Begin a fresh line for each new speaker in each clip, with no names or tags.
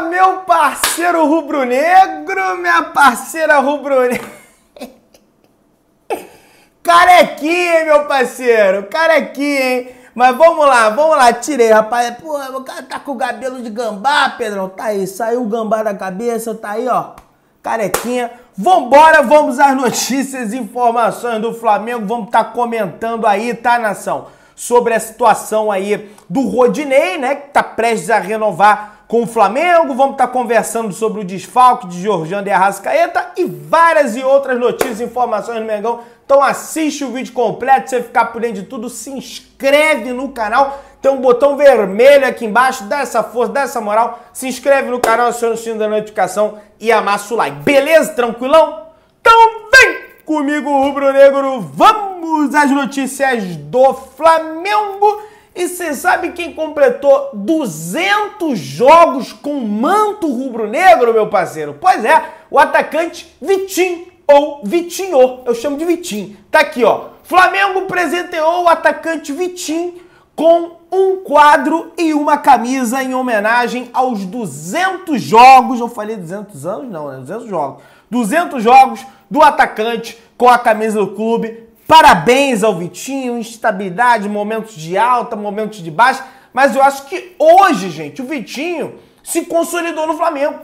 meu parceiro rubro-negro, minha parceira rubro-negra. Carequinha, hein, meu parceiro? Carequinha, hein? Mas vamos lá, vamos lá, tirei, rapaz. Pô, o cara tá com o cabelo de gambá, Pedrão. Tá aí, saiu o gambá da cabeça, tá aí, ó. Carequinha. Vambora, vamos às notícias e informações do Flamengo. Vamos estar tá comentando aí, tá, nação? Sobre a situação aí do Rodinei, né? Que tá prestes a renovar com o Flamengo, vamos estar tá conversando sobre o desfalque de Jorjando e Arrascaeta e várias e outras notícias e informações do Mengão. Então assiste o vídeo completo, você ficar por dentro de tudo, se inscreve no canal, tem um botão vermelho aqui embaixo, dá essa força, dá essa moral, se inscreve no canal, aciona o sininho da notificação e amassa o like. Beleza? Tranquilão? Então vem comigo, Rubro Negro, vamos às notícias do Flamengo! E você sabe quem completou 200 jogos com manto rubro-negro, meu parceiro? Pois é, o atacante Vitinho, ou Vitinho, eu chamo de Vitinho. Tá aqui, ó. Flamengo presenteou o atacante Vitinho com um quadro e uma camisa em homenagem aos 200 jogos, eu falei 200 anos, não, né? 200 jogos. 200 jogos do atacante com a camisa do clube Parabéns ao Vitinho, instabilidade, momentos de alta, momentos de baixa, mas eu acho que hoje, gente, o Vitinho se consolidou no Flamengo.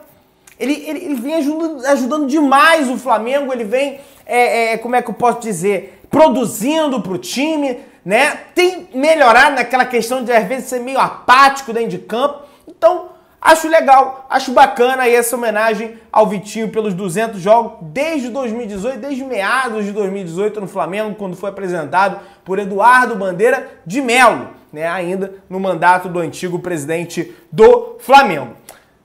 Ele, ele, ele vem ajudando, ajudando, demais o Flamengo, ele vem, é, é, é, como é que eu posso dizer, produzindo para o time, né? Tem melhorado naquela questão de às vezes ser meio apático dentro de campo. Então, Acho legal, acho bacana essa homenagem ao Vitinho pelos 200 jogos desde 2018, desde meados de 2018 no Flamengo, quando foi apresentado por Eduardo Bandeira de Melo, né, ainda no mandato do antigo presidente do Flamengo.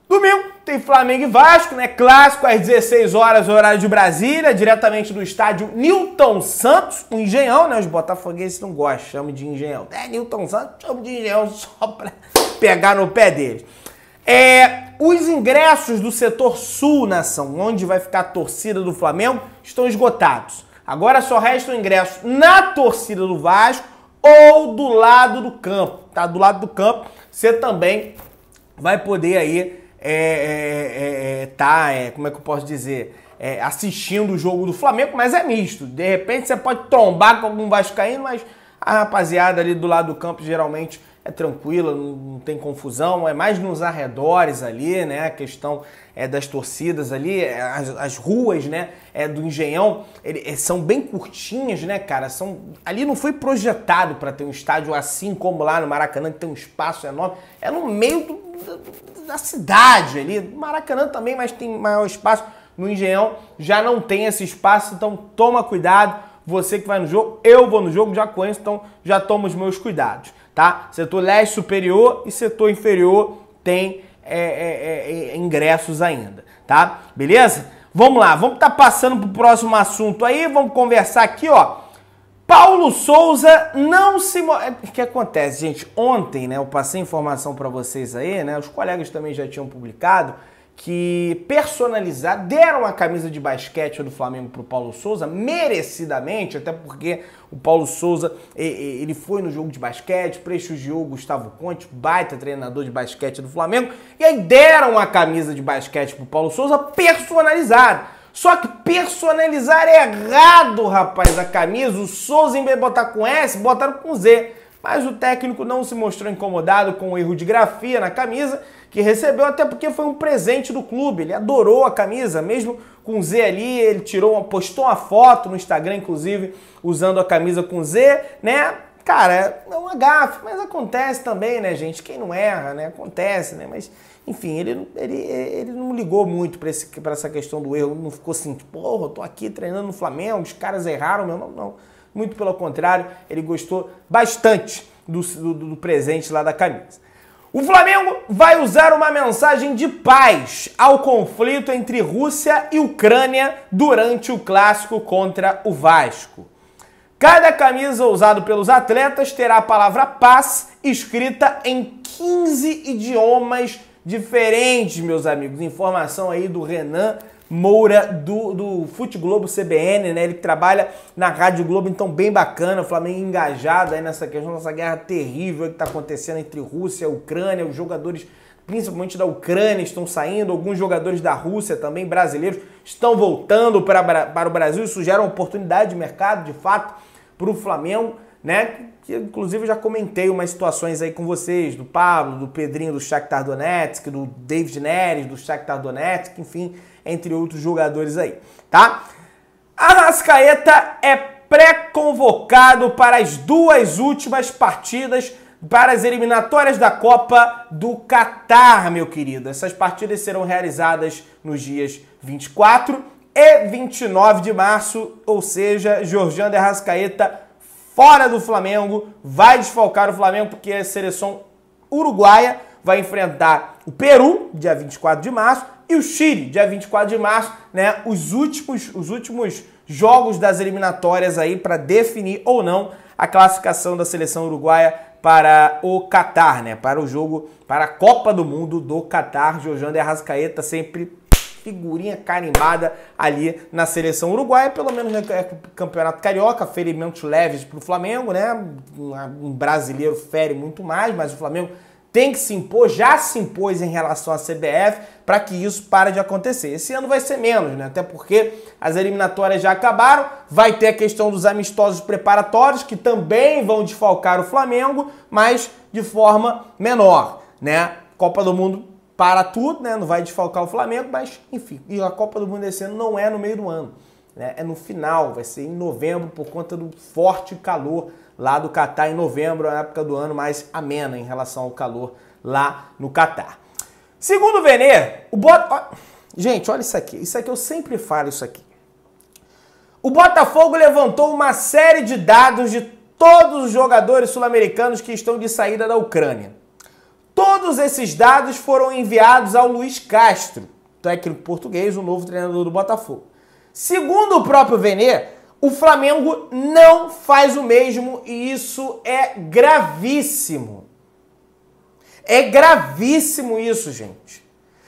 Domingo tem Flamengo e Vasco, né? Clássico às 16 horas, horário de Brasília, diretamente do estádio Newton Santos, o um Engenhão, né? Os botafoguenses não gostam, chamam de Engenhão. É, Newton Santos, chama de Engenhão só pra pegar no pé deles. É, os ingressos do setor sul, nação, onde vai ficar a torcida do Flamengo, estão esgotados. Agora só resta o ingresso na torcida do Vasco ou do lado do campo, tá? Do lado do campo, você também vai poder aí é, é, é, é tá, é, como é que eu posso dizer, é, assistindo o jogo do Flamengo, mas é misto. De repente você pode trombar com algum vascaíno, mas a rapaziada ali do lado do campo geralmente é tranquila, não tem confusão, é mais nos arredores ali, né? A questão é, das torcidas ali, é, as, as ruas, né? É, do Engenhão, ele, é, são bem curtinhas, né, cara? São, ali não foi projetado para ter um estádio assim como lá no Maracanã, que tem um espaço enorme. É no meio do, da cidade ali. Maracanã também, mas tem maior espaço. No Engenhão já não tem esse espaço, então toma cuidado. Você que vai no jogo, eu vou no jogo, já conheço, então já tomo os meus cuidados tá? Setor leste superior e setor inferior tem é, é, é, é, ingressos ainda, tá? Beleza? Vamos lá, vamos estar tá passando para o próximo assunto aí, vamos conversar aqui, ó. Paulo Souza não se... O é, que acontece, gente? Ontem, né, eu passei informação para vocês aí, né, os colegas também já tinham publicado, que personalizar, deram a camisa de basquete do Flamengo para o Paulo Souza, merecidamente, até porque o Paulo Souza ele foi no jogo de basquete, prestigiou o Gustavo Conte, baita treinador de basquete do Flamengo, e aí deram a camisa de basquete para o Paulo Souza personalizada. Só que personalizar é errado, rapaz, a camisa, o Souza em vez de botar com S, botaram com Z. Mas o técnico não se mostrou incomodado com o erro de grafia na camisa que recebeu até porque foi um presente do clube. Ele adorou a camisa, mesmo com Z ali, ele tirou uma, postou uma foto no Instagram, inclusive, usando a camisa com Z, né? Cara, é, é uma gafe, mas acontece também, né, gente? Quem não erra, né? Acontece, né? Mas, enfim, ele, ele, ele não ligou muito para essa questão do erro. Não ficou assim, porra, tô aqui treinando no Flamengo, os caras erraram, meu. Não, não. Muito pelo contrário, ele gostou bastante do, do, do presente lá da camisa. O Flamengo vai usar uma mensagem de paz ao conflito entre Rússia e Ucrânia durante o clássico contra o Vasco. Cada camisa usada pelos atletas terá a palavra paz escrita em 15 idiomas diferentes, meus amigos. Informação aí do Renan Moura do, do Fute Globo CBN, né? Ele que trabalha na Rádio Globo, então bem bacana, o Flamengo engajado aí nessa questão dessa guerra terrível que está acontecendo entre Rússia e Ucrânia, os jogadores principalmente da Ucrânia estão saindo, alguns jogadores da Rússia também, brasileiros, estão voltando para, para o Brasil, isso gera uma oportunidade de mercado, de fato, para o Flamengo, né? Que inclusive eu já comentei umas situações aí com vocês, do Pablo, do Pedrinho, do Shakhtar Donetsk, do David Neres, do Shakhtar Donetsk, enfim, entre outros jogadores aí, tá? Arrascaeta é pré-convocado para as duas últimas partidas para as eliminatórias da Copa do Catar, meu querido. Essas partidas serão realizadas nos dias 24 e 29 de março, ou seja, Georgiano de Arrascaeta fora do Flamengo, vai desfalcar o Flamengo porque a é seleção uruguaia vai enfrentar o Peru, dia 24 de março, e o Chile, dia 24 de março, né? Os últimos, os últimos jogos das eliminatórias aí para definir ou não a classificação da seleção uruguaia para o Catar, né? Para o jogo, para a Copa do Mundo do Catar. Jorjando Arrascaeta sempre figurinha carimbada ali na seleção uruguaia, pelo menos no né, é Campeonato Carioca, ferimentos leves para o Flamengo, né? Um brasileiro fere muito mais, mas o Flamengo tem que se impor, já se impôs em relação à CBF para que isso pare de acontecer. Esse ano vai ser menos, né? Até porque as eliminatórias já acabaram, vai ter a questão dos amistosos preparatórios que também vão desfalcar o Flamengo, mas de forma menor, né? Copa do Mundo para tudo, né? Não vai desfalcar o Flamengo, mas enfim, e a Copa do Mundo esse ano não é no meio do ano, né? É no final, vai ser em novembro por conta do forte calor lá do Catar em novembro, a época do ano mais amena em relação ao calor lá no Catar. Segundo o Venê, o Bot, Gente, olha isso aqui. Isso aqui eu sempre falo isso aqui. O Botafogo levantou uma série de dados de todos os jogadores sul-americanos que estão de saída da Ucrânia. Todos esses dados foram enviados ao Luiz Castro, técnico português, o novo treinador do Botafogo. Segundo o próprio Venê, o Flamengo não faz o mesmo e isso é gravíssimo. É gravíssimo isso, gente.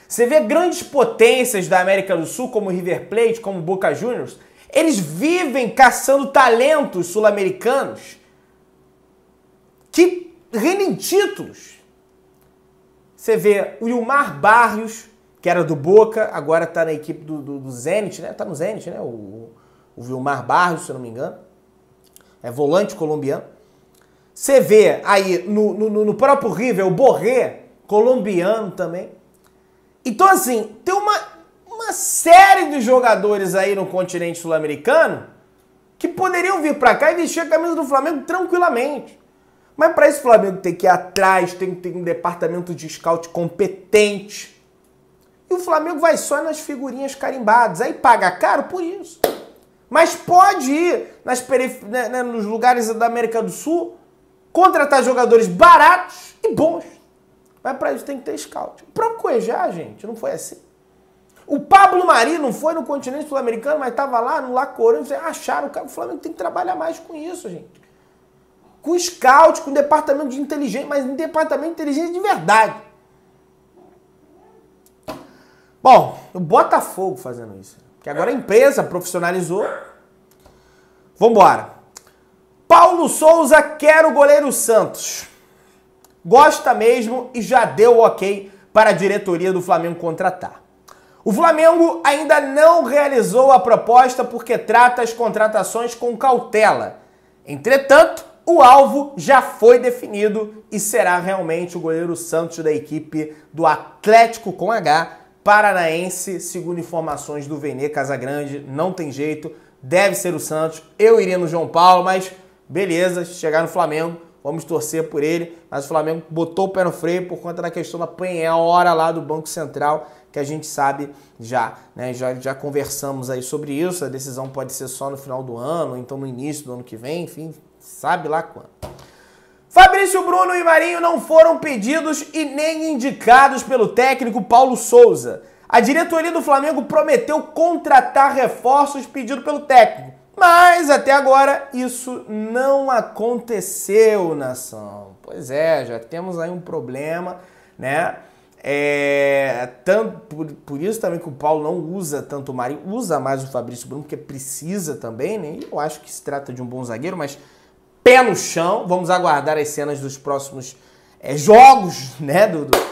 Você vê grandes potências da América do Sul, como River Plate, como Boca Juniors, eles vivem caçando talentos sul-americanos que rendem títulos. Você vê o Ilmar Barrios, que era do Boca, agora está na equipe do, do, do Zenit, né? Tá no Zenit, né? O, o Vilmar Barros, se não me engano, é volante colombiano. Você vê aí no, no, no próprio River o Borré, colombiano também. Então, assim, tem uma, uma série de jogadores aí no continente sul-americano que poderiam vir para cá e vestir a camisa do Flamengo tranquilamente. Mas para isso o Flamengo tem que ir atrás, tem que ter um departamento de scout competente. E o Flamengo vai só nas figurinhas carimbadas. Aí paga caro por isso. Mas pode ir nas perif... Né, né, nos lugares da América do Sul, contratar jogadores baratos e bons. Mas para isso tem que ter scout. O próprio Cuejá, gente, não foi assim. O Pablo Mari não foi no continente sul-americano, mas estava lá no Lacorão. Acharam o O Flamengo tem que trabalhar mais com isso, gente. Com scout, com departamento de inteligência, mas um departamento de inteligência de verdade. Bom, o Botafogo fazendo isso que agora a empresa profissionalizou. Vambora. Paulo Souza quer o goleiro Santos. Gosta mesmo e já deu ok para a diretoria do Flamengo contratar. O Flamengo ainda não realizou a proposta porque trata as contratações com cautela. Entretanto, o alvo já foi definido e será realmente o goleiro Santos da equipe do Atlético com H, Paranaense, segundo informações do Vene Casagrande, não tem jeito, deve ser o Santos. Eu iria no João Paulo, mas beleza, chegar no Flamengo, vamos torcer por ele. Mas o Flamengo botou o pé no freio por conta da questão da hora lá do Banco Central, que a gente sabe já, né? Já, já conversamos aí sobre isso. A decisão pode ser só no final do ano, então no início do ano que vem, enfim, sabe lá quando. Fabrício Bruno e Marinho não foram pedidos e nem indicados pelo técnico Paulo Souza. A diretoria do Flamengo prometeu contratar reforços pedido pelo técnico, mas até agora isso não aconteceu, nação. Pois é, já temos aí um problema, né? É, tanto, por, por, isso também que o Paulo não usa tanto o Marinho, usa mais o Fabrício Bruno, porque precisa também, né? Eu acho que se trata de um bom zagueiro, mas pé no chão. Vamos aguardar as cenas dos próximos é, jogos, né? Do, do,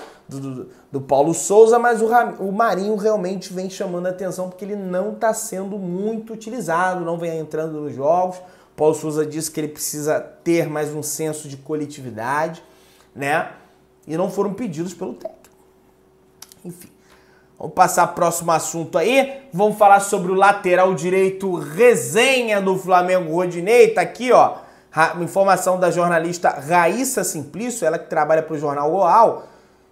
do, do, Paulo Souza, mas o, o Marinho realmente vem chamando a atenção porque ele não está sendo muito utilizado, não vem entrando nos jogos. Paulo Souza disse que ele precisa ter mais um senso de coletividade, né? E não foram pedidos pelo técnico. Enfim. Vamos passar próximo assunto aí. Vamos falar sobre o lateral direito resenha do Flamengo Rodinei. Tá aqui, ó informação da jornalista Raíssa Simplício, ela que trabalha para o jornal Goal.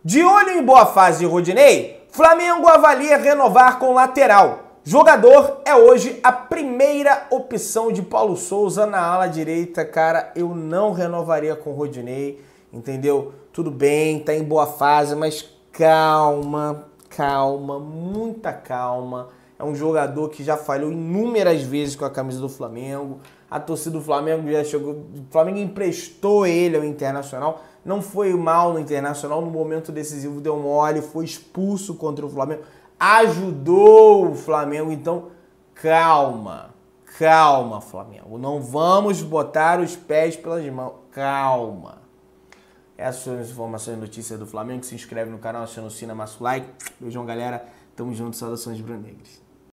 De olho em boa fase Rodinei, Flamengo avalia renovar com lateral. Jogador é hoje a primeira opção de Paulo Souza na ala direita, cara. Eu não renovaria com o Rodinei, entendeu? Tudo bem, tá em boa fase, mas calma, calma, muita calma. É um jogador que já falhou inúmeras vezes com a camisa do Flamengo a torcida do Flamengo já chegou. O Flamengo emprestou ele ao Internacional. Não foi mal no Internacional, no momento decisivo deu mole, foi expulso contra o Flamengo, ajudou o Flamengo. Então, calma, calma, Flamengo. Não vamos botar os pés pelas mãos. Calma. Essas são as informações e notícias do Flamengo. Se inscreve no canal, aciona o sino, amassa o like. Beijão, galera. Tamo junto, saudações branegras.